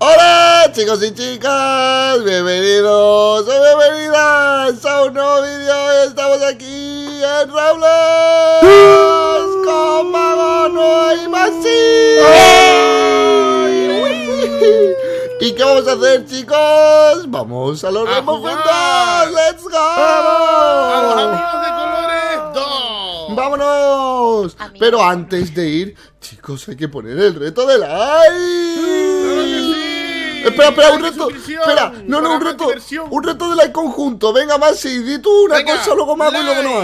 Hola chicos y chicas, bienvenidos o bienvenidas a un nuevo vídeo. Estamos aquí en Roblox con y Masi. ¿Y qué vamos a hacer chicos? Vamos a los Ramos ¡Let's go! ¡Vamos, amigos de colores ¡Vámonos! Pero antes de ir, chicos, hay que poner el reto de like espera, espera, un reto. Espera, no, no, un reto. Un reto de la conjunto. Venga, y di tú una cosa, luego Mago y luego no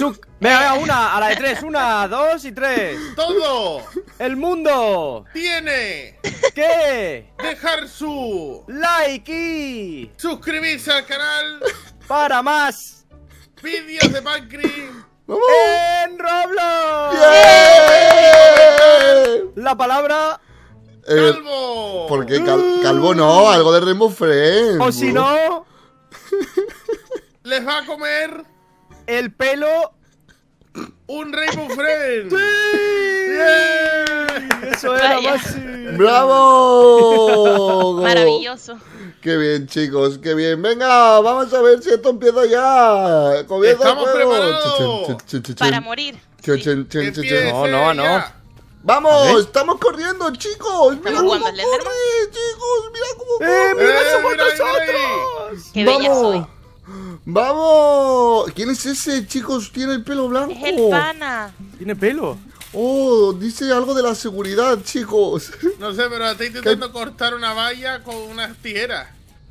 más. Venga, una, a la de tres. Una, dos y tres. Todo. El mundo. Tiene. que Dejar su. Like y. Suscribirse al canal. Para más. Vídeos de Pancri. ¡Vamos! ¡En Roblox! La palabra ¡Calvo! Eh, Porque cal, calvo no, algo de Rainbow Friends O si no. Les va a comer. El pelo. Un Rainbow Friends ¡Sí! Eso era ¡Bravo! Maravilloso. Qué bien, chicos, qué bien. Venga, vamos a ver si esto empieza ya. Estamos preparados para morir. No, no, no. Vamos, estamos corriendo, chicos. Mira cómo corre, chicos. Mira cómo eh, corre. Eh, mira, somos mira, nosotros. Vamos. Qué soy. Vamos. ¿Quién es ese, chicos? Tiene el pelo blanco. Es el pana. ¿Tiene pelo? Oh, dice algo de la seguridad, chicos. No sé, pero está intentando cortar una valla con unas tijeras.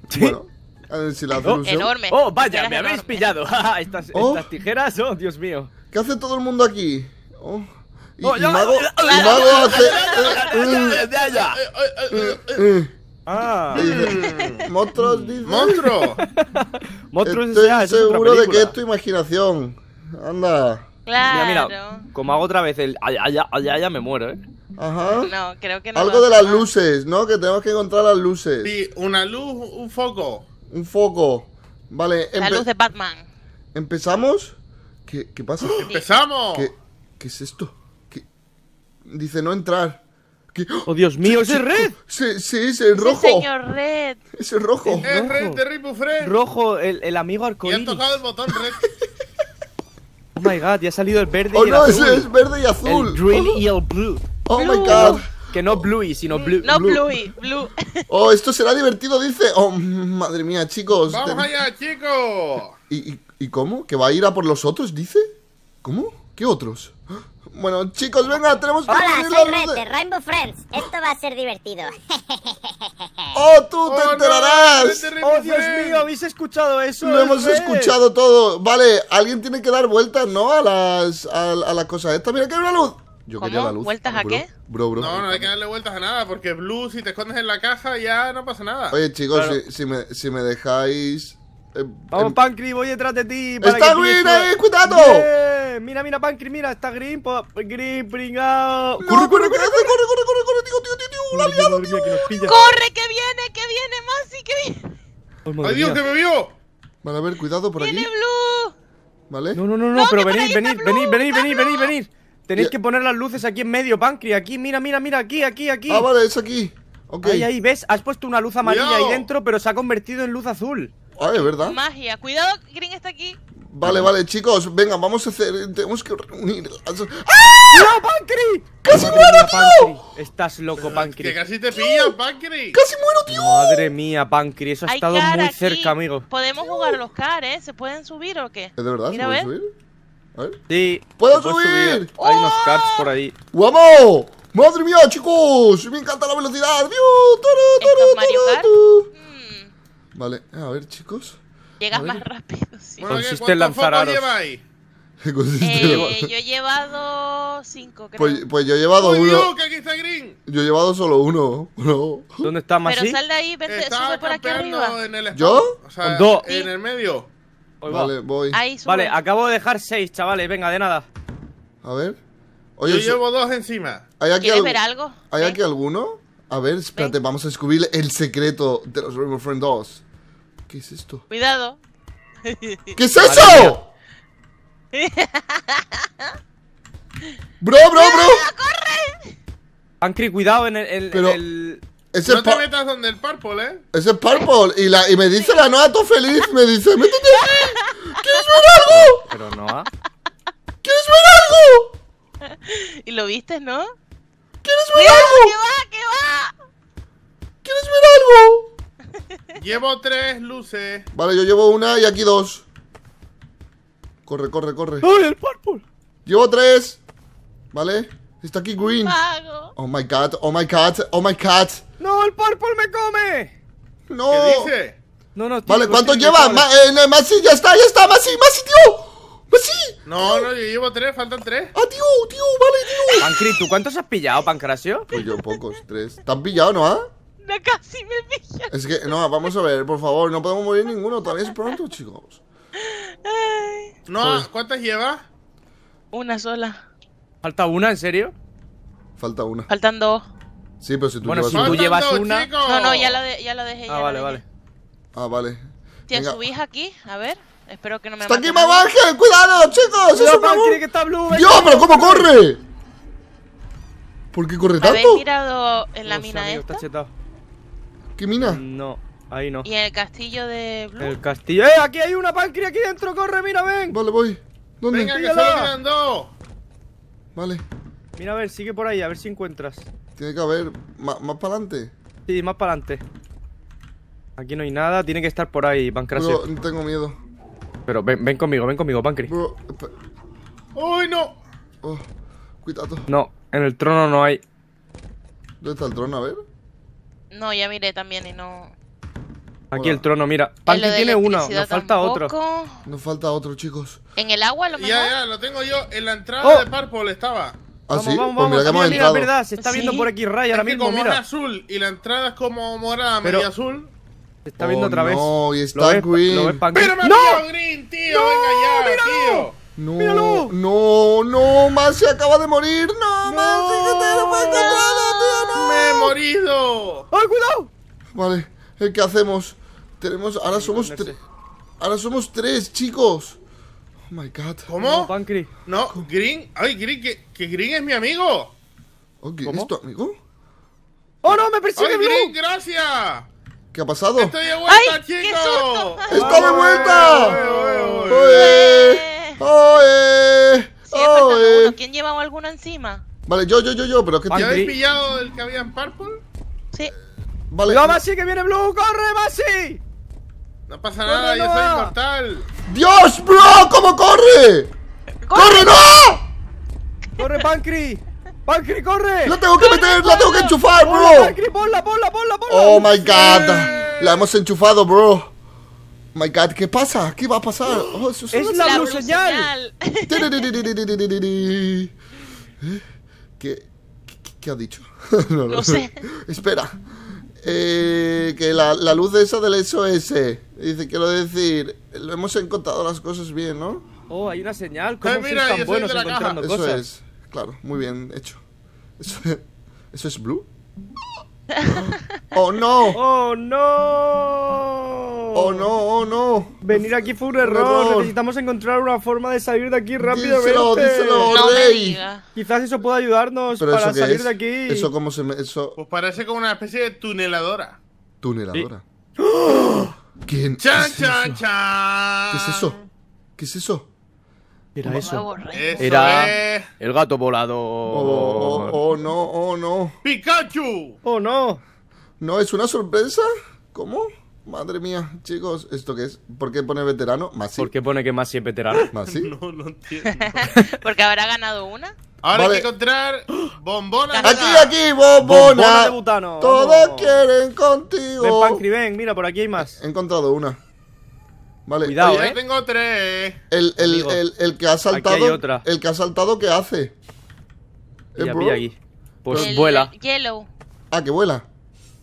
¿Sí? Bueno, a ver si la oh, enorme. Oh, vaya, me habéis pillado. estas, oh. estas tijeras, oh, Dios mío. ¿Qué hace todo el mundo aquí? Oh. Y, y Mago, Monstruos ¡Monstruo! Monstruos Estoy seguro de que es tu imaginación. Anda. Claro. como hago otra vez el allá, allá, me muero, ¿eh? Ajá. No, creo que no. Algo de las luces, ¿no? Que tenemos que encontrar las luces. Sí, una luz, un foco. Un foco. Vale. La luz de Batman. ¿Empezamos? ¿Qué, qué pasa? ¡Empezamos! ¿Qué es esto? Dice, no entrar. ¡Ah! ¡Oh, Dios mío! ¡Ese red! Sí, sí, es el rojo. Sí, señor red. Es el rojo. Es red terrible Rojo, el, el amigo arcoíris. Y han tocado el botón red. oh my god, ya ha salido el verde oh, y el no, azul. es verde y azul. El green oh. y el blue. Oh my god. Que no bluey, sino blue. No blue. bluey, blue. Oh, esto será divertido, dice. Oh, madre mía, chicos. Vamos allá, chicos. ¿Y, ¿Y, y, cómo? ¿Que va a ir a por los otros, dice? ¿Cómo? ¿Qué otros? Bueno, chicos, venga, tenemos Hola, soy Red de Rainbow Friends. Esto va a ser divertido. ¡Oh, tú te enterarás! ¡Oh, Dios mío! ¿Habéis escuchado eso? Lo hemos escuchado todo. Vale, alguien tiene que dar vueltas, ¿no? A las... A, estas la cosa esta. Mira, que hay una luz. Yo ¿Cómo? la luz. ¿Vueltas ah, a qué? Bro, bro, no, no hay que darle vueltas a nada, porque Blue, si te escondes en la caja, ya no pasa nada. Oye, chicos, si, me, si me dejáis... Eh, Vamos, eh, voy detrás de ti. ¡Está que ahí! ¡Cuidado! Mira, mira, Pancre, mira, está Green, po... Green, pringao. No, corre, corre, corre, corre, corre, corre, corre, corre, tío, tío, tío, tío, la liado, tío. Que corre, que viene, que viene, Masi, que viene. Oh, ¡Ay, Dios, que me vio! Vale, a ver, cuidado por aquí. ¡Viene Blue! ¿Vale? No, no, no, no, pero venid, venid, venid, venid, venid, venid, venid. Tenéis que poner las luces aquí en medio, Pancre, Aquí, mira, mira, mira, aquí, aquí, aquí. Ah, vale, es aquí. Okay. Ahí, ahí, ¿ves? Has puesto una luz amarilla ahí dentro, pero se ha convertido en luz azul. Ah, es verdad. Magia. Cuidado, Green está aquí. Vale, vale, chicos, venga, vamos a hacer. Tenemos que reunir. ¡Ah! ¡Mira, Pancri! ¡Casi muero, tío! Estás loco, Pancri. Que casi te pillas, Pancri. ¡Casi muero, tío! Madre mía, Pancri, eso ha estado muy cerca, amigo. Podemos jugar jugar los cars, ¿eh? ¿Se pueden subir o qué? de verdad? ¿Se pueden subir? A ver. Sí. ¡Puedo subir! Hay unos ¡Oh! cars por ahí. ¡Wow! ¡Madre mía, chicos! ¡Me encanta la velocidad! ¡Dios! toro, toro! Mm. Vale, a ver, chicos. Llegas más rápido, sí. Bueno, Consiste en lanzar aros. Eh, yo he llevado cinco, creo. Pues, pues yo he llevado uno. que aquí está green. Yo he llevado solo uno. ¿Dónde está Masi? Pero sal de ahí, vente, sube por aquí arriba. ¿Yo? O sea, Dos. en el medio. vale, voy. vale, acabo de dejar seis, chavales. Venga, de nada. A ver. yo llevo dos encima. ¿Hay aquí ¿Quieres ver algo? ¿Hay aquí alguno? A ver, espérate, vamos a descubrir el secreto de los Rainbow Friend 2. ¿Qué es esto? Cuidado. ¿Qué es eso? bro, bro, bro. ¡Corre! Ancri, cuidado en el. el, Pero Es no metas donde el purple, eh. Es purple. Y, la, y me dice la Noa todo feliz. Me dice, métete ¿Quieres ver algo? Pero Noa. ¿Quieres ver algo? Y lo viste, ¿no? ¿Quieres ver algo? ¿Qué va? ¿Qué va? ¿Quieres ver algo? Llevo tres luces. Vale, yo llevo una y aquí dos. Corre, corre, corre. ¡Ay, el purple! Llevo tres. Vale. Está aquí Green. Oh my god, oh my god, oh my god. ¡No, el purple me come! ¡No! ¿Qué dice? No, no, Vale, ¿cuánto llevas? Ma eh, Masi, ya está, ya está, Masi, Masi, tío. ¡Masi! No, no, yo llevo tres, faltan tres. ¡Ah, tío, tío, vale, tío! Pancri, ¿tú cuántos has pillado, Pancrasio? Pues yo pocos, tres. ¿Te han pillado, no, ah? casi me pilla. Es que, no, vamos a ver, por favor, no podemos morir ninguno, tal vez pronto, chicos. No, pues- ¿cuántas lleva? Una sola. ¿Falta una, en serio? Falta una. Faltan dos. Sí, pero si tú llevas una. No, no, ya la, ya la dejé. Ah, vale, vale. Ah, vale. Tía, hija aquí, a ver. Espero que no me ¡Está aquí Mamá Ángel! ¡Cuidado, chicos! ¡Es un que ¡Dios, pero cómo corre! ¿Por qué corre tanto? Me he tirado en la mina amigo, esta? ¿Qué mina? No, ahí no. ¿Y el castillo de El castillo. ¡Eh! ¡Aquí hay una páncrea aquí dentro! ¡Corre, mira, ven! Vale, voy. ¿Dónde? ¡Venga, que se Vale. Mira, a ver, sigue por ahí, a ver si encuentras. Tiene que haber. ¿Más, para adelante? Sí, más para adelante. Aquí no hay nada, tiene que estar por ahí, Pancras. no tengo miedo. Pero ven, ven conmigo, ven conmigo, pancreas. ¡Uy, no! Oh, cuidado. No, en el trono no hay. ¿Dónde está el trono? A ver. No, ya miré también y no... Aquí el trono, mira. Eh, Panky tiene uno, nos falta otro. Nos falta otro, chicos. ¿En el agua a lo mejor? Ya, ya, lo tengo yo. En la entrada oh. de Purple estaba. ¿Ah, vamos, sí? vamos, pues vamos. Pues mira, mira, verdad, se está viendo por aquí Ray ahora es mismo, como mira. azul y la entrada es como morada, medio azul. Se está viendo oh, otra vez. No, y está ¿Lo Green. Ves, ¿lo ves, ¡No! Green, tío! ¡No! ¡Venga ya, tío! No, ¡Míralo! No, no, más se acaba de morir. ¡No, no. más! te lo me he morido! ¡Ay, cuidado! Vale, eh, ¿qué hacemos? Tenemos... Ahora somos tres... Ahora somos tres, chicos. Oh my god. ¿Cómo? No, Green. Ay, Green, que, Green es mi amigo. Oh, ¿Cómo? tu amigo? ¡Oh, no! ¡Me persigue Ay, Green, gracias! ¿Qué ha pasado? ¡Estoy de vuelta, Ay, chicos! ¡Estoy de vuelta! Eh, eh, ¡Oye! ¡Oye! ¡Oye! ¿Quién lleva alguno encima? Vale, yo, yo, yo, yo, pero que te habéis pillado el que había en Purple? Sí. Vale. ¡Cuidado, Masi, que viene Blue! ¡Corre, Masi! No pasa nada, yo soy inmortal. ¡Dios, bro! ¿Cómo corre? ¡Corre, ¡Corre no! ¡Corre, Pancri! ¡Pancri, corre! no corre pancri pancri corre la tengo que meter! ¡La tengo que enchufar, bro! ¡Pancri, ponla, ponla, ponla, ponla! ¡Oh, my God! La hemos enchufado, bro. My God, ¿qué pasa? ¿Qué va a pasar? Oh, es, es la, blue señal. señal. ¿Qué, qué, ha dicho? no, lo sé. Espera. Eh, que la, la, luz esa del SOS. Dice, quiero decir, lo hemos encontrado las cosas bien, ¿no? Oh, hay una señal. Eh, ¿Cómo eh, tan buenos encontrando cosas? Eso es. Claro, muy bien hecho. Eso, ¿Eso es blue? ¡Oh no! ¡Oh no! ¡Oh no! ¡Oh no! Venir aquí fue un error. Necesitamos encontrar una forma de salir de aquí rápido Díselo, díselo, no rey. Quizás eso pueda ayudarnos para salir de aquí. ¿Eso cómo se me, eso... Pues parece como una especie de tuneladora. ¿Tuneladora? ¿Sí? ¿Quién? ¿Qué es ¿Qué es eso? ¿Qué es eso? Era eso. Era el gato volado. Oh, oh, oh, oh, no, oh no. ¡Pikachu! ¡Oh no! ¿No es una sorpresa? ¿Cómo? Madre mía, chicos, ¿esto qué es? ¿Por qué pone veterano? Masi. ¿Por qué pone que Masi es veterano? no, ¿Porque habrá ganado una? Ahora hay que encontrar bombona Aquí, aquí, bombona. de butano. Todos quieren contigo. Ven, Pancri, mira, por aquí hay más. He encontrado una. Vale. Cuidado, ¿eh? tengo tres. El, el, el, que ha saltado. El que ha saltado, ¿qué hace? Pues vuela. Yellow. Ah, que vuela.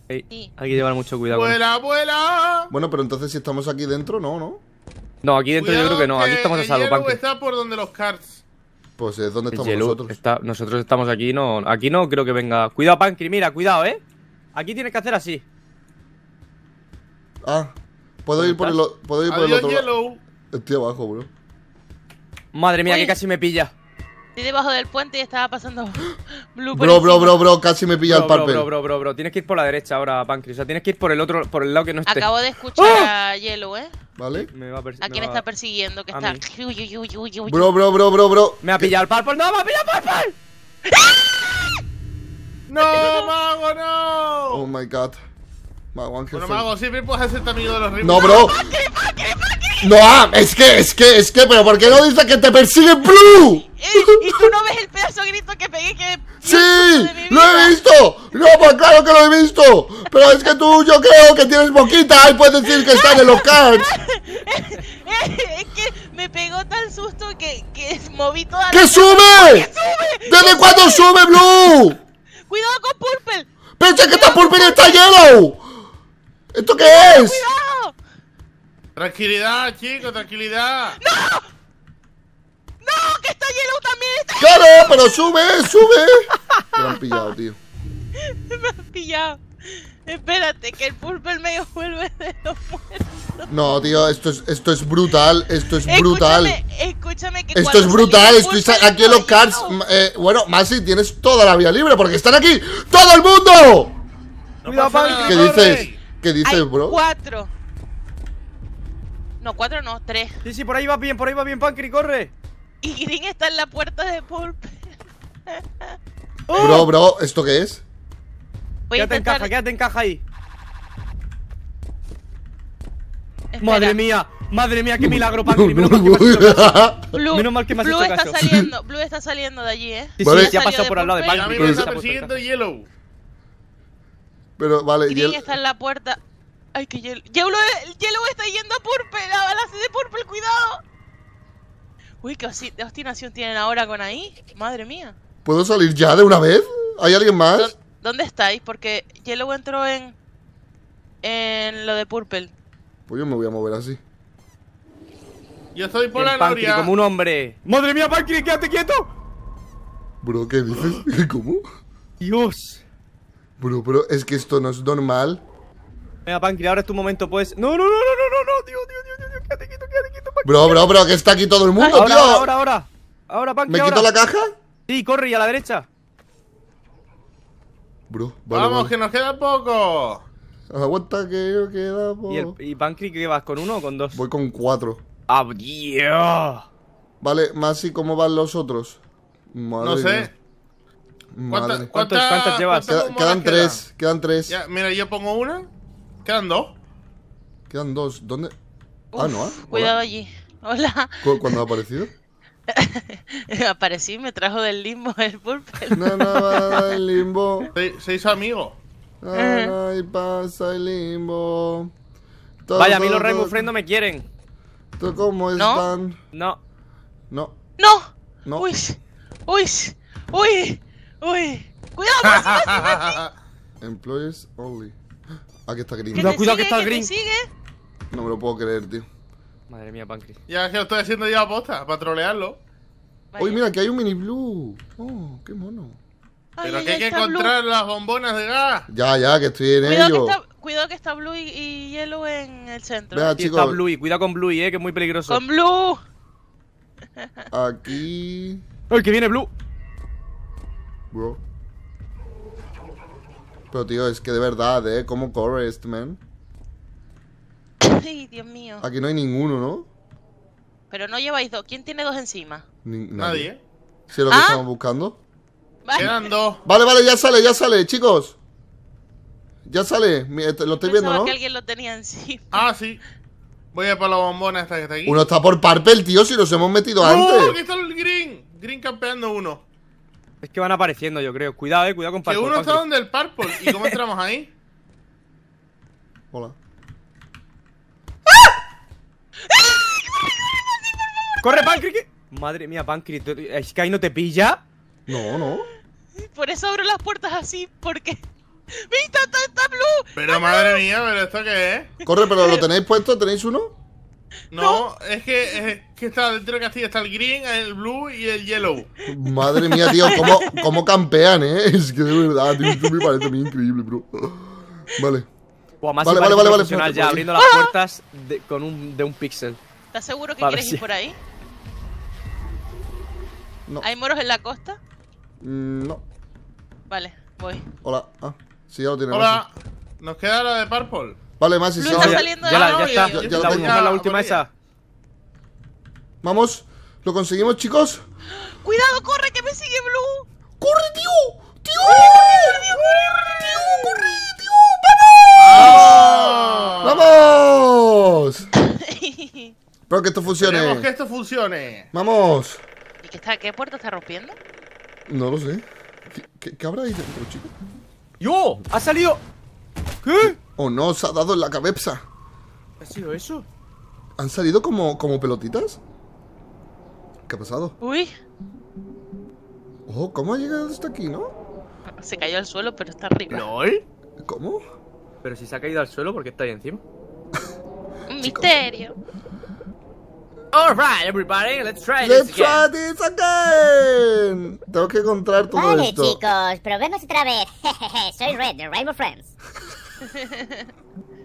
Hay que llevar mucho cuidado. ¡Vuela, vuela! Bueno, pero entonces si estamos aquí dentro, no, ¿no? No, aquí dentro yo creo que no. Aquí estamos a salvo, Yellow está por donde los cards Pues es donde estamos nosotros. nosotros estamos aquí, no. Aquí no creo que venga. Cuidado, Pancri, mira, cuidado, ¿eh? Aquí tienes que hacer así. Ah. ¿Puedo ir por el, ¿puedo ir por el otro lado? Estoy abajo, bro. Madre mía, que casi me pilla. Estoy debajo del puente y estaba pasando Bro, bro, bro, bro, casi me pilla el parpe. Bro, bro, bro, bro, tienes que ir por la derecha ahora, Pancri. O sea, tienes que ir por el otro, por el lado que no esté. Acabo de escuchar ¡Ah! a Yellow, ¿eh? ¿Vale? Me va a, ¿A quién está persiguiendo? Que está... Uy, uy, uy, bro, bro, bro, bro, bro. Me ha pillado el purple. ¡No, me ha pillado el Purple. ¡Ah! ¡No, mago, no! Oh, my God. Bueno, Mago, siempre puedes hacerte amigo de los No, bro. No, ah, es que, es que, es que, pero ¿por qué no dices que te persigue Blue? ¿Y, tú no ves el pedazo de grito que pegué que... ¡Sí! ¡Lo he visto! ¡No, pues claro que lo he visto! Pero es que tú, yo creo que tienes boquita y puedes decir que están en los cards. es que me pegó tan susto que, moví toda la... sube! ¡Que sube! ¿Desde cuándo sube, Blue? ¡Cuidado con Purple! ¡Pensé que está Purple está Yellow! ¿Esto qué es? ¡Cuidado! Tranquilidad, chicos, tranquilidad. ¡No! ¡No! ¡Que está hielo también! ¡Claro! ¡Pero sube! ¡Sube! Me han pillado, tío. Me han pillado. Espérate, que el pulpo el medio vuelve de los muertos. No, tío, esto es, esto es brutal, esto es brutal. Escúchame que Esto es brutal, estoy aquí en los cards. Eh, bueno, Masi, tienes toda la vía libre porque están aquí. ¡Todo el mundo! ¿Qué dices? ¿Qué dices, bro? Cuatro. No, cuatro no, tres. Sí, sí, por ahí va bien, por ahí va bien, Pancri, corre. Y Green está en la puerta de Pulp. ¡Oh! Bro, bro, ¿esto qué es? quédate encaja en caja, quédate en caja ahí. Madre mía, madre mía, qué milagro, Pancri. Menos, mal que me Blue, Está saliendo, Blue está saliendo de allí, eh. Sí, sí, ya ha pasado por al lado de Pancri. me está persiguiendo Yellow. Pero vale, Y está en la puerta. Ay, que Yellow. Yellow, está yendo a Purple, la de Purple, cuidado. Uy, qué obstinación tienen ahora con ahí. Madre mía. ¿Puedo salir ya de una vez? ¿Hay alguien más? ¿Dónde estáis? Porque Yellow entró en. en lo de Purple. Pues yo me voy a mover así. Yo estoy por la como un hombre. ¡Madre mía, Pancri, quédate quieto! Bro, ¿qué dices? ¿Cómo? Dios. Bro, pero es que esto no es normal. Venga, Pankri, ahora es tu momento, pues. No, no, no, no, no, no, no, tío, tío, tío, tío, quédate quieto, quédate quieto, Bro, bro, bro, que está aquí todo el mundo, tío. Ahora, ahora, ahora. Ahora, ¿Me quito la caja? Sí, corre y a la derecha. Bro, vale, Vamos, que nos queda poco. vuelta, que yo queda poco. ¿Y, qué vas? ¿Con uno o con dos? Voy con cuatro. ¡Ah, Dios. Vale, Masi, ¿cómo van los otros? no sé. ¿Cuántas, ¿Cuántas, llevas? quedan tres, quedan, tres. mira, yo pongo una. Quedan dos. Quedan dos. ¿Dónde? ah, no, Cuidado allí. Hola. ¿Cuándo ha aparecido? Aparecí, me trajo del limbo el purple. No, no, del limbo. Se, se amigo. pasa el limbo. Vaya, a mí los Rainbow Friends me quieren. ¿Tú cómo están? No. No. No. no. Uy. Uy. Uy. ¡Uy! ¡Cuidado! Employers only. Aquí ah, está Green. Cuidado, cuidado, que está Green. sigue? No me lo puedo creer, tío. Madre mía, Pancris. Ya se que lo estoy haciendo ya a posta, para trolearlo. Uy, mira, que hay un mini blue. Oh, qué mono. Pero que hay que encontrar las bombonas de gas. Ya, ya, que estoy en ello. cuidado que está blue y, Yellow en el centro. Vea, chicos. cuidado con blue, eh, que es muy peligroso. ¡Con blue! Aquí. ¡Ay, que viene blue! bro. Pero tío, es que de verdad, ¿eh? ¿Cómo corre este man? Ay, Dios mío. Aquí no hay ninguno, ¿no? Pero no lleváis dos. ¿Quién tiene dos encima? nadie. nadie. ¿Sí es lo que ah. estamos buscando? Vale. Quedan dos. Vale, vale, ya sale, ya sale, chicos. Ya sale. Este, lo estoy viendo, ¿no? que alguien lo tenía encima. Ah, sí. Voy a ir por la bombona esta que está aquí. Uno está por papel, tío, si nos hemos metido antes. ¡No! Aquí está el Green. Green campeando uno. Es que van apareciendo, yo creo. Cuidado, eh, cuidado con Parpol. Que uno está donde el purple. ¿Y cómo entramos ahí? Hola. ¡Ah! ¡Corre, Pancri! Madre mía, Pancri, ¿es que ahí no te pilla? No, no. Por eso abro las puertas así, porque... ¡Viste, está, está Blue! Pero madre mía, ¿pero esto qué es? Corre, pero ¿lo tenéis puesto? ¿Tenéis uno? No, es que, está dentro de Castilla está el green, el blue y el yellow. Madre mía, tío, cómo, cómo campean, ¿eh? Es que de verdad, tío, esto me parece muy increíble, bro. Vale. vale, vale, vale, vale, ya abriendo las puertas de, con un, de un pixel. ¿Estás seguro que quieres ir por ahí? No. ¿Hay moros en la costa? Mm, no. Vale, voy. Hola. Ah, sí, ya lo tenemos. Hola. Nos queda la de Purple. Vale, más y está saliendo ya, la, ya está. Yo, la, última, la esa. Vamos, ¿lo conseguimos, chicos? Cuidado, corre, que me sigue Blue. ¡Corre, tío! ¡Tío! ¡Corre, tío! ¡Corre, tío! ¡Vamos! Ah. ¡Vamos! Espero que esto funcione. Esperemos que esto funcione. ¡Vamos! ¿Y qué, está, qué puerta está rompiendo? No lo sé. ¿Qué, qué, qué habrá ahí dentro, chicos? ¡Yo! ¡Ha salido! ¿Qué? ¿Eh? ¿O no se ha dado en la cabeza? ¿Ha sido eso? ¿Han salido como, como pelotitas? ¿Qué ha pasado? Uy. Oh, ¿cómo ha llegado hasta aquí, no? Se cayó al suelo, pero está arriba. ¿Cómo? Pero si se ha caído al suelo, ¿por qué está ahí encima? Misterio. Alright, everybody, let's try again. Try this again. Tengo que encontrar todo esto. Vale, chicos, probemos otra vez. Soy Red de Rainbow Friends.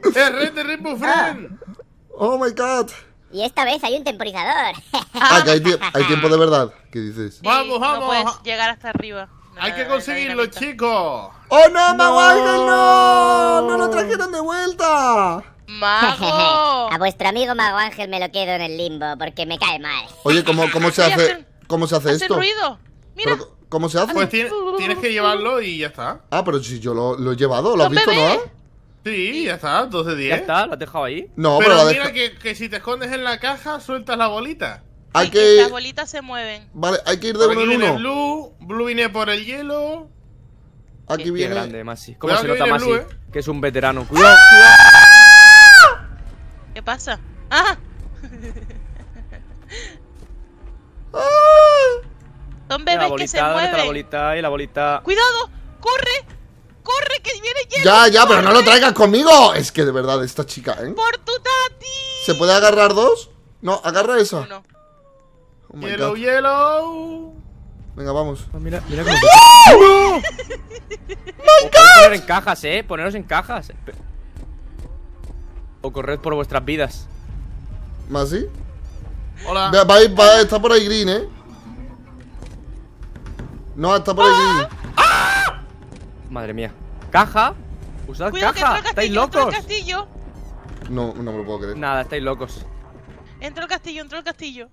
¡Es de Rainbow Friend! Ah. Oh. my god! Y esta vez hay un temporizador. ah, ah que hay, tiempo de verdad. ¿Qué dices? vamos, vamos. No llegar hasta arriba. hay que conseguirlo, chicos. ¡Oh no, Ángel, no! ¡No lo trajeron de vuelta! ¡Mago! A vuestro amigo Mago Ángel me lo quedo en el limbo porque me cae mal. Oye, ¿cómo, cómo se hace, cómo se hace esto? ruido! ¡Mira! ¿Cómo se hace? Pues tienes que llevarlo y ya está. Ah, pero si yo lo, he llevado, ¿lo has visto, bebé? no? Sí, ya está, 2 de 10. Ya está, lo has dejado ahí. No, pero, mira que, que, si te escondes en la caja, sueltas la bolita. Hay que... Las bolitas se mueven. Vale, hay que ir de uno en uno. Blue, Blue viene por el hielo. Aquí viene. Qué grande, Masi. ¿Cómo se nota Masi? Eh? Que es un veterano. ¡Cuidado, cuidado! qué pasa? ¡Ah! ah. ¡Ah! Son bebés que se mueven. La bolita y la bolita. ¡Cuidado! ¡Corre! corre, que viene hielo. Ya, ya, pero no lo traigas conmigo. Es que de verdad, esta chica, ¿eh? Por tu tati. ¿Se puede agarrar dos? No, agarra esa. ¡Hielo, oh yellow, Venga, vamos. Ah, mira, mira cómo. en cajas, eh. Poneros en cajas. O corred por vuestras vidas. ¿Más sí? Hola. está por ahí green, eh. No, está por ahí ¡Ah! green. ¡Ah! Madre mía. ¡Caja! ¡Usad Cuidado, caja! Castillo, ¡Estáis locos! Castillo. No, no me lo puedo creer. Nada, estáis locos. entra el castillo, entró el castillo.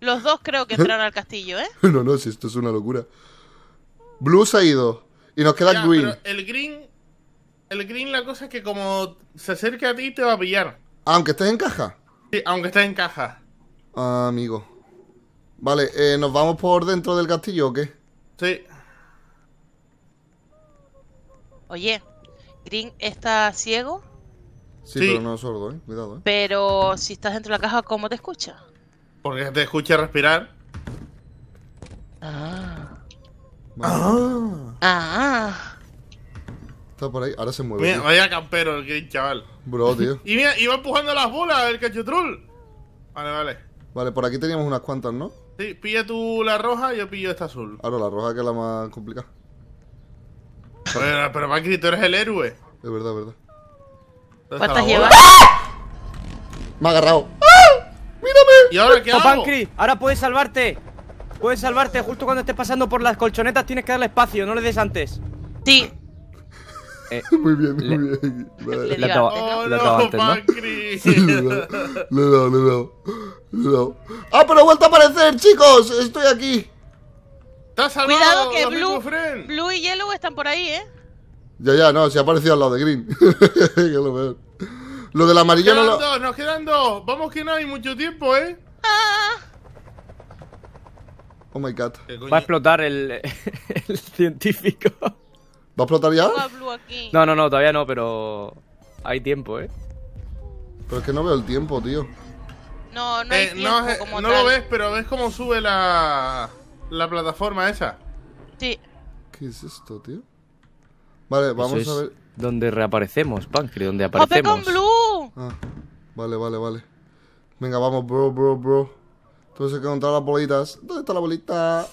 Los dos creo que entraron al castillo, ¿eh? no, no, si esto es una locura. Blue se ha ido. Y nos queda green. el green. El green, la cosa es que como se acerca a ti, te va a pillar. Aunque estés en caja. Sí, aunque estés en caja. Ah, amigo. Vale, eh, ¿nos vamos por dentro del castillo o qué? Sí. Oye, Green está ciego. Sí, pero no sordo, ¿eh? Cuidado, ¿eh? Pero si estás dentro de la caja, ¿cómo te escucha? Porque te escucha respirar. Ah. Ah. Ah. Está por ahí, ahora se mueve. Mira, vaya campero el Green, chaval. Bro, tío. y mira, iba empujando las bolas el cachutrul. Vale, vale. Vale, por aquí teníamos unas cuantas, ¿no? Sí, pilla tú la roja y yo pillo esta azul. Ahora la roja que es la más complicada. Pero, pero tú eres el héroe. De verdad, de verdad. ¿Cuántas llevas? Me ha agarrado. ¡Ah! ¡Mírame! ¿Y ahora qué hago? Macri, ahora puedes salvarte. Puedes salvarte justo cuando estés pasando por las colchonetas. Tienes que darle espacio, no le des antes. Sí. Eh, muy bien, muy bien. Le, dado oh, no, antes, ¿no? le he dado, le he dado, le he dado. ¡Ah, pero ha vuelto a aparecer, chicos! Estoy aquí. Cuidado que Blue, Blue y Yellow están por ahí, ¿eh? Ya, ya, no, se ha aparecido al lado de Green. que lo, peor. lo del amarillo nos quedan Dos, nos quedan dos. Vamos que no hay mucho tiempo, ¿eh? Ah. Oh my god. Va a explotar el, el científico. ¿Va a explotar ya? No, no, no, todavía no, pero hay tiempo, ¿eh? Pero es que no veo el tiempo, tío. No, no eh, hay tiempo no, como no lo ves, pero ves cómo sube la la plataforma esa. Sí. ¿Qué es esto, tío? Vale, vamos a ver. Donde reaparecemos, Pancre, donde aparecemos. con Blue! Ah, vale, vale, vale. Venga, vamos, bro, bro, bro. Entonces hay que encontrar las bolitas. ¿Dónde está la bolita?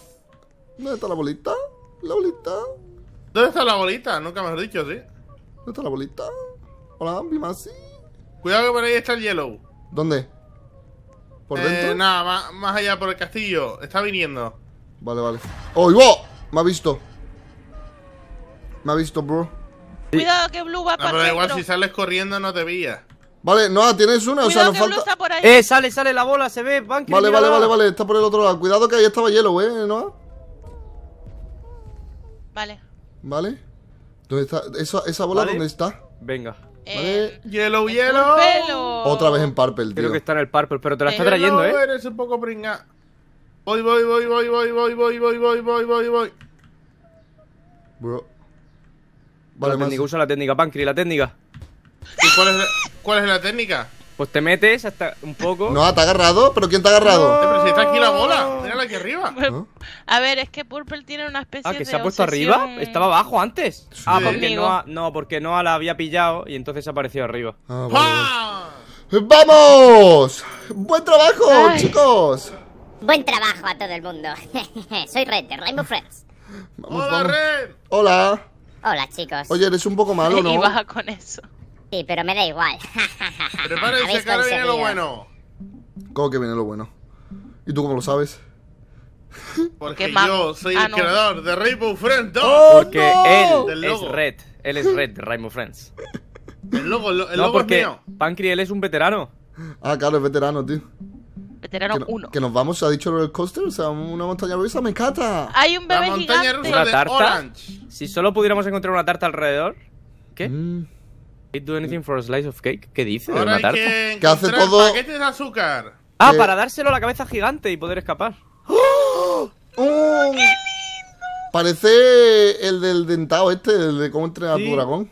¿Dónde está la bolita? ¿La bolita? ¿Dónde está la bolita? Nunca me he dicho, ¿sí? ¿Dónde está la bolita? Hola, mi Cuidado que por ahí está el yellow. ¿Dónde? ¿Por eh, dentro? Nada, más allá por el castillo. Está viniendo. Vale, vale. ¡Oh, vos Me ha visto. Me ha visto, bro. Cuidado que Blue va no, para pero igual si sales corriendo no te veía. Vale, no, tienes una, o sea, nos falta. Eh, sale, sale la bola, se ve, Vale, vale, vale, vale, está por el otro lado. Cuidado que ahí estaba hielo, eh, ¿no? Vale. Vale. ¿Dónde está? ¿Esa, esa bola dónde está? Venga. Eh, Yellow, hielo. Otra vez en Purple, tío. Creo que está en el Purple, pero te la está trayendo, eh. Eres un poco pringa. Voy, voy, voy, voy, voy, voy, voy, voy, voy, voy, voy, voy. Bro. Vale, la técnica, usa la técnica, Pancri, la técnica. ¿Y cuál es la, cuál es la técnica? Pues te metes hasta un poco. No, te ha agarrado, pero ¿quién te ha agarrado? No. Pero si está aquí la bola, mírala aquí arriba. A ver, es que Purple tiene una especie de. Ah, que se ha puesto arriba. Estaba abajo antes. Ah, porque Noah, no, porque Noah la había pillado y entonces apareció arriba. Ah, ¡Vamos! ¡Buen trabajo, chicos! Buen trabajo a todo el mundo. Soy Red de Rainbow Friends. ¡Hola, Red! ¡Hola! Hola, chicos. Oye, eres un poco malo, ¿no? Iba con eso. Sí, pero me da igual. Prepárense que ahora viene lo bueno. ¿Cómo que viene lo bueno? ¿Y tú cómo lo sabes? Porque yo soy el creador de Rainbow Friends oh, porque él es Red. Él es Red de Rainbow Friends. El logo, el logo no, porque mío. él es un veterano. Ah, claro, es veterano, tío. Veterano que 1. Que nos vamos ¿Ha dicho roller coaster, o sea, una montaña rusa, me encanta. Hay un bebé gigante. ¿Una tarta? Si solo pudiéramos encontrar una tarta alrededor, ¿qué? Mm. do anything for a slice of cake? ¿Qué dice Ahora tarta? Que, hace todo paquetes de azúcar. Ah, eh. para dárselo a la cabeza gigante y poder escapar. ¡Oh! ¡Oh, ¡Qué lindo! Parece el del dentado este, el de cómo entrenar a tu dragón.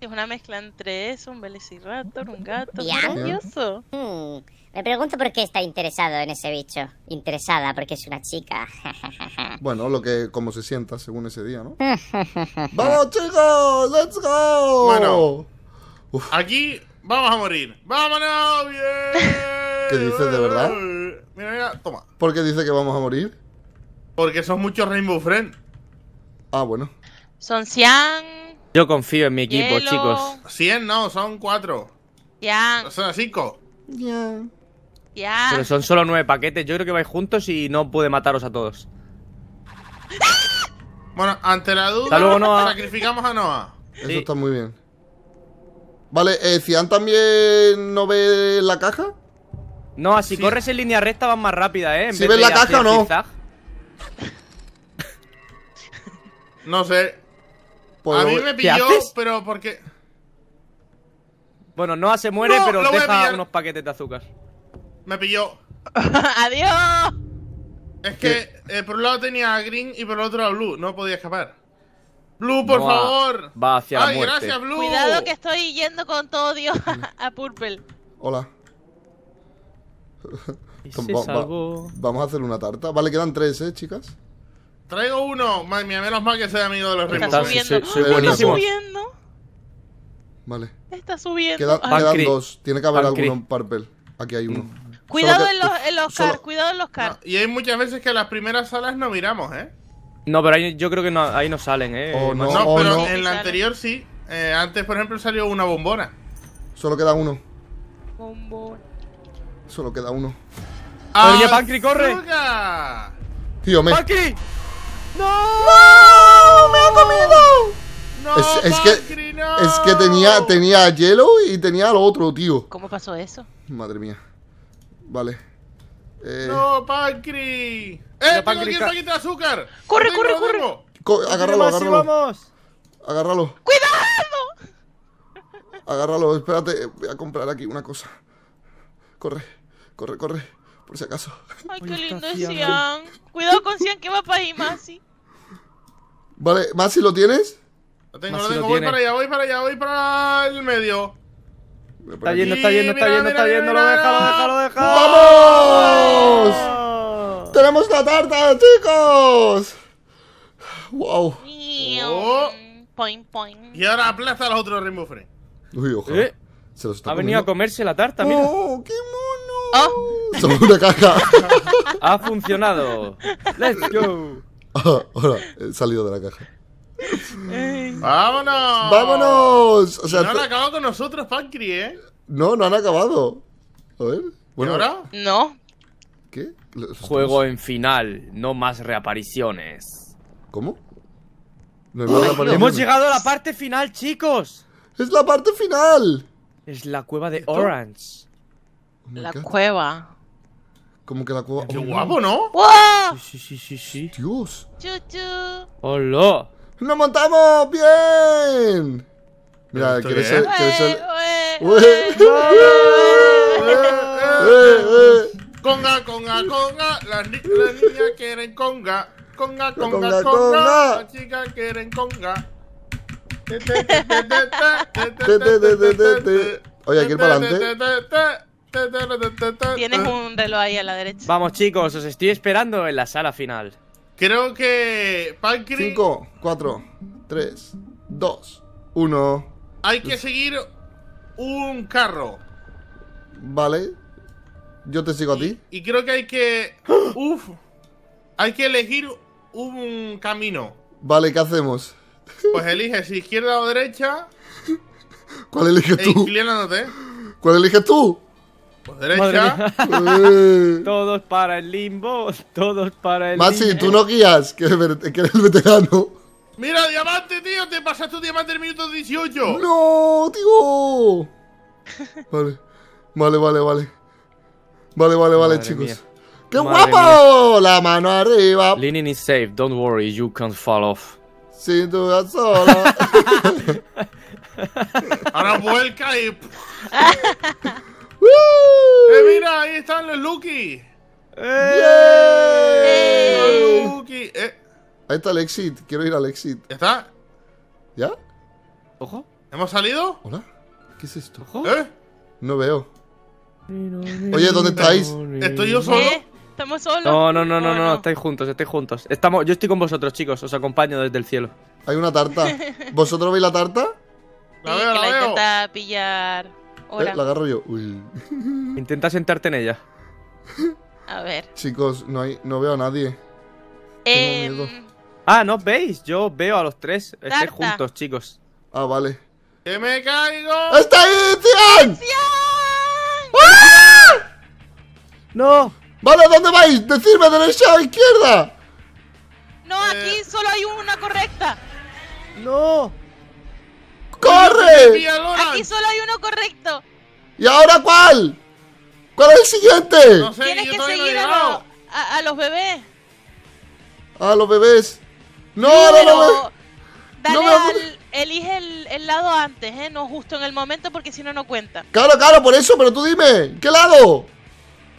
Es una mezcla entre eso, un velociraptor, un gato, maravilloso. Mm. Me pregunto por qué está interesado en ese bicho. Interesada porque es una chica. bueno, lo que como se sienta según ese día, ¿no? ¡Vamos, chicos! ¡Let's go! Bueno, aquí vamos a morir. ¡Vámonos! ¡Bien! ¿Qué dices de verdad? Mira, mira, toma. ¿Por qué dice que vamos a morir? Porque son muchos Rainbow Friends. Ah, bueno. Son 100. Yo confío en mi equipo, chicos. 100 no, son 4. Ya. Son cinco. Pero son solo nueve paquetes. Yo creo que vais juntos y no puede mataros a todos. Bueno, ante la duda, sacrificamos a Noah. Eso está muy bien. Vale, eh, ¿Cian también no ve la caja? No, si corres en línea recta vas más rápida, ¿eh? ¿Si ves la caja o no? no sé. Pues a mí me pilló, pero porque... Bueno, Noah se muere, pero deja unos paquetes de azúcar. Me pilló. ¡Adiós! Es que eh, por un lado tenía a Green y por el otro a Blue. No podía escapar. Blue, por favor. Va hacia Ay, muerte. gracias, Blue. Cuidado que estoy yendo con todo Dios a, Purple. Hola. vamos a hacer una tarta. Vale, quedan tres, ¿eh, chicas? Traigo uno. menos mal que sea amigo de los Está subiendo. está subiendo. Vale. Está subiendo. quedan dos. Tiene que haber alguno en Purple. Aquí hay uno. Mm. Cuidado, en los, en los cuidado en los car, y hay muchas veces que las primeras salas no miramos, ¿eh? No, pero yo creo que ahí no salen, ¿eh? no, pero en la anterior sí. Eh, antes, por ejemplo, salió una bombona. Solo queda uno. Bombona. Solo queda uno. ¡Oye, ¡Ah, Pancri, corre! Tío, me. ¡No! ¡Me ha comido! No, es, es que, no. es que tenía, tenía hielo y tenía lo otro, tío. ¿Cómo pasó eso? Madre mía. Vale. Eh... ¡No, Pancri! ¡Eh! ¡Tengo aquí el paquete de azúcar! ¡Corre, corre, corre! agárralo, agárralo. Vamos. Agárralo. ¡Cuidado! Agárralo, espérate. Voy a comprar aquí una cosa. Corre, corre, corre. Por si acaso. ¡Ay, qué lindo es Sian! ¿eh? Cuidado con Sian que va para ahí, Masi. Vale, Masi, ¿lo tienes? Lo tengo, lo tengo. voy para allá, voy para allá, voy para el medio. Está yendo, está yendo, está yendo, está yendo. Lo deja, lo deja, lo deja. ¡Vamos! ¡Tenemos la tarta, chicos! ¡Wow! Point, oh. point. Y ahora aplaza a los otros Rainbow Friends. Uy, ojo. Eh, Se los está ha venido a comerse la tarta, mira. ¡Oh, qué mono! ¡Ah! una caja. ha funcionado. ¡Let's go! ahora, he salido de la caja. ¡Vámonos! ¡Vámonos! no han acabado con nosotros, Pancri, ¿eh? No, no han acabado. A ver. Bueno, ahora? No. ¿Qué? Juego en final, no más reapariciones. ¿Cómo? Hemos llegado a la parte final, chicos. Es la parte final. Es la cueva de Orange. Oh la cueva. Como que la cueva. Qué oh, guapo, ¿no? ¡Wow! Sí, sí, sí, sí, Hola. ¡Nos montamos! ¡Bien! Mira, quiere ser? ¿Quieres ser? Conga, conga, conga. Las, ni niñas quieren conga. Conga, conga, conga. Las chicas quieren conga. Oye, hay que ir para adelante. Tienes un reloj ahí a la derecha. Vamos, chicos, os estoy esperando en la sala final. Creo que 5, 4, 3, 2, 1. Hay que seguir un carro. Vale. Yo te sigo a ti. Y creo que hay que... Uf. Hay que elegir un camino. Vale, ¿qué hacemos? Pues eliges izquierda o derecha. ¿Cuál eliges tú? ¿Cuál eliges tú? todos para el limbo, todos para el Maxi, si tú no guías, que eres el veterano. Mira, diamante, tío, te pasaste tu diamante en el minuto 18. No, tío. Vale, vale, vale, vale. Vale, vale, vale, chicos. ¡Qué guapo! La mano arriba. Linen is safe, don't worry, you can't fall off. Sin duda solo. Ahora vuelca y. ¡Eh, mira! Ahí están los Lucky. ¡Eh! Ahí está el exit. Quiero ir al exit. está? ¿Ya? Ojo. ¿Hemos salido? ¿Hola? ¿Qué es esto? ¿Eh? No veo. Oye, ¿dónde estáis? ¿Estoy yo ¿Eh? solo? ¿Estamos solos? No, no, no, no, no, estáis juntos, estáis juntos. Estamos, yo estoy con vosotros, chicos, os acompaño desde el cielo. Hay una tarta. ¿Vosotros veis la tarta? La veo, la, veo. pillar. Eh, la agarro yo. Intenta sentarte en ella. A ver. Chicos, no, hay, no veo a nadie. Eh... Tengo em, miedo. Ah, ¿no veis? Yo veo a los tres. Eh, juntos, chicos. Ah, vale. ¡Que me caigo! ¡Está ahí, Cian! ¡Ah! ¡No! Vale, ¿dónde vais? Decidme derecha o izquierda. No, aquí eh. solo hay una correcta. No. ¡Corre! Aquí solo hay uno correcto. ¿Y ahora cuál? ¿Cuál es el siguiente? Tienes que seguir a, los bebés. A los bebés. No, no, no. Dale elige el, lado antes, ¿eh? No justo en el momento porque si no, no cuenta. Claro, claro, por eso, pero tú dime, ¿qué lado?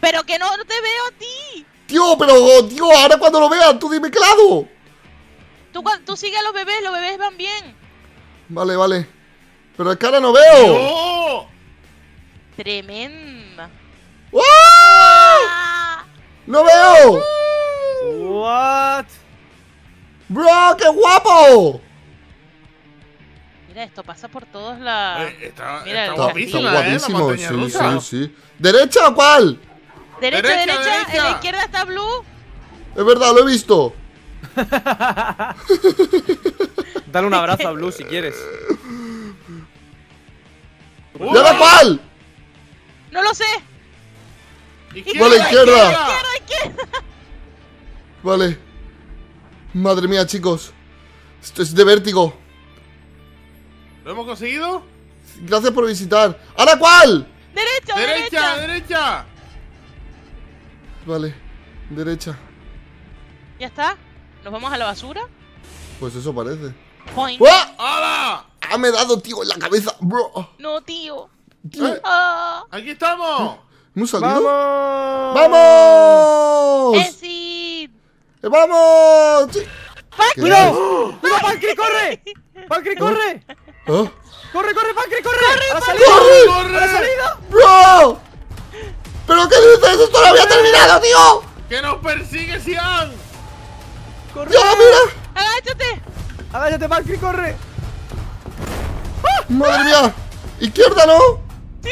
Pero que no te veo a ti. Tío, pero, Dios, oh, ahora cuando lo vean, tú dime qué lado. Tú, tú sigue a los bebés, los bebés van bien. Vale, vale. Pero de cara no veo. ¡No! Tremenda. ¡No veo! What? ¡Bro, qué guapo! Mira, esto pasa por todos la. Eh, está, Mira, está, eh, guapísimo, sí, sí, sí. ¿Derecha o cuál? Derecha, derecha, derecha. En la izquierda está Blue. Es verdad, lo he visto. Dale un abrazo a Blue si quieres. ¡No lo sé! ¡Izquierda, vale, izquierda! izquierda, Vale. Madre mía, chicos. Esto es de vértigo. ¿Lo hemos conseguido? Gracias por visitar. ¡Ahora cuál! ¡Derecha, derecha! ¡Derecha, derecha! Vale, derecha. ¿Ya está? ¿Nos vamos a la basura? Pues eso parece. Point. ¡Ah! ¡Hala! Ah, me dado, tío, en la cabeza! Bro. No, tío. ¿Eh? Ah. ¡Aquí estamos! ¿Hemos salido? ¡Vamos! ¡Vamos! ¡Eh, ¡Vamos! Sí. ¡Cuidado! ¡Cuidado, ¿Eh? ¿Ah? corre, Pancri, corre! corre corre pancri ¡Ha salido! ¡Corre! ¡Ha salido! ¡Bro! ¿Pero qué dices? ¡Esto no había terminado, tío! ¡Que nos persigue, Sian! ¡Corre! ¡Ya, mira! ¡Agáchate! ¡Agáchate, Macri, corre! ¡Ah! ¡Madre mía! ¡Izquierda, no! ¡Sí!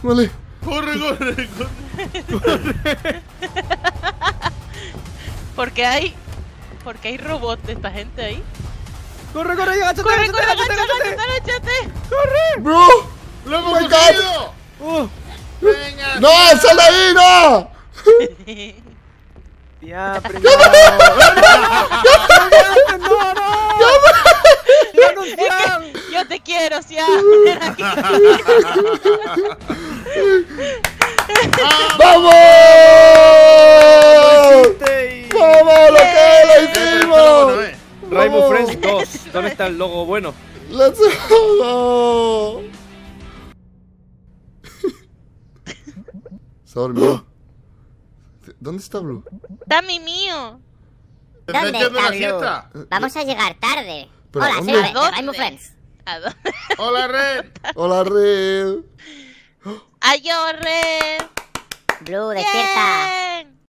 Vale. ¡Corre, corre, corre! ¡Corre! Porque hay... Porque hay robots de esta gente ahí. ¡Corre, corre! ¡Agáchate! ¡Corre, agáchate, corre! Agáchate, agáchate, agáchate! ¡Corre! ¡Bro! ¡Lo hemos oh. ¡Venga! ¡No! ¡Sal de ahí, no! Ya, primero. ¡No, no! ¡No, no! ¡No, no! Yo te quiero, no ¡Vamos! ¡Vamos, lo que lo hicimos! no 2. ¿Dónde está el logo bueno? ¡Let's go! ¿Dónde está Blue? Dami mío! ¿Dónde está Blue? Vamos a llegar tarde. Hola, soy Red, ¡Hola, Red! ¡Hola, Red! ay Red! Blue, despierta.